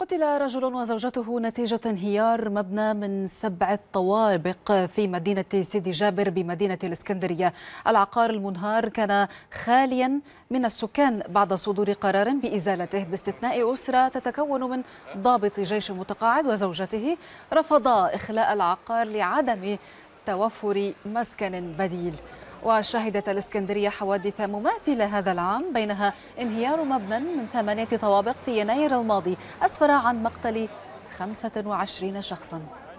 قتل رجل وزوجته نتيجة انهيار مبنى من سبع طوابق في مدينة سيدي جابر بمدينة الإسكندرية العقار المنهار كان خاليا من السكان بعد صدور قرار بإزالته باستثناء أسرة تتكون من ضابط جيش متقاعد وزوجته رفضا إخلاء العقار لعدم توفر مسكن بديل وشهدت الإسكندرية حوادث مماثلة هذا العام بينها انهيار مبنى من ثمانية طوابق في يناير الماضي أسفر عن مقتل 25 شخصاً